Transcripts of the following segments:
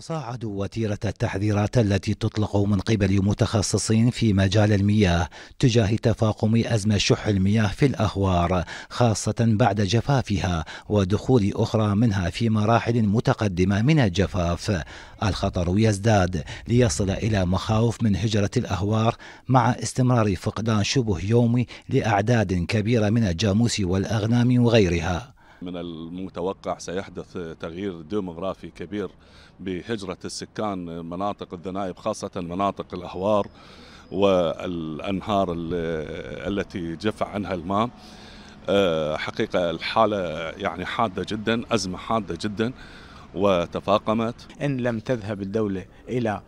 تصاعد وتيرة التحذيرات التي تطلق من قبل متخصصين في مجال المياه تجاه تفاقم أزمة شح المياه في الأهوار خاصة بعد جفافها ودخول أخرى منها في مراحل متقدمة من الجفاف الخطر يزداد ليصل إلى مخاوف من هجرة الأهوار مع استمرار فقدان شبه يومي لأعداد كبيرة من الجاموس والأغنام وغيرها من المتوقع سيحدث تغيير ديموغرافي كبير بهجرة السكان مناطق الذنائب خاصة مناطق الأهوار والأنهار التي جف عنها الماء آه، حقيقة الحالة يعني حادة جدا أزمة حادة جدا وتفاقمت إن لم تذهب الدولة إلى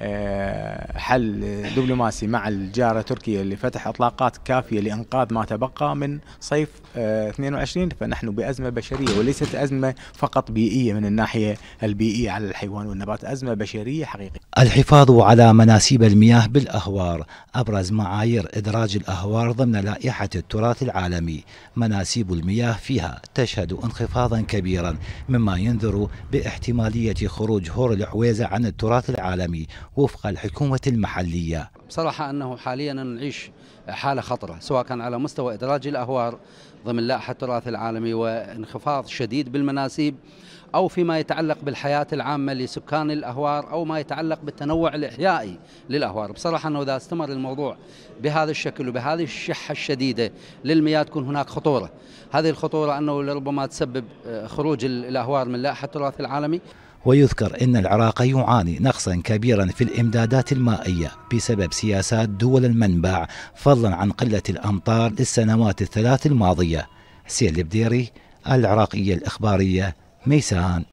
آه، حل دبلوماسي مع الجارة تركيا لفتح إطلاقات كافية لإنقاذ ما تبقى من صيف 22 آه، فنحن بأزمة بشرية وليست أزمة فقط بيئية من الناحية البيئية على الحيوان والنبات أزمة بشرية حقيقية الحفاظ على مناسيب المياه بالأهوار أبرز معايير إدراج الأهوار ضمن لائحة التراث العالمي مناسيب المياه فيها تشهد انخفاضا كبيرا مما ينذر باحتمالية خروج هور العويزة عن التراث العالمي وفق الحكومة المحلية بصراحة أنه حاليا نعيش حالة خطرة سواء كان على مستوى إدراج الأهوار ضمن لائحة التراث العالمي وانخفاض شديد بالمناسيب أو فيما يتعلق بالحياة العامة لسكان الأهوار أو ما يتعلق بالتنوع الإحيائي للأهوار بصراحة أنه إذا استمر الموضوع بهذا الشكل وبهذه الشحة الشديدة للمياه تكون هناك خطورة هذه الخطورة أنه لربما تسبب آه، خروج الأهوار من لائحة التراث العالمي ويذكر أن العراق يعاني نقصا كبيرا في الإمدادات المائية بسبب سياسات دول المنبع فضلا عن قلة الأمطار للسنوات الثلاث الماضية حسين البديري العراقية الإخبارية ميسان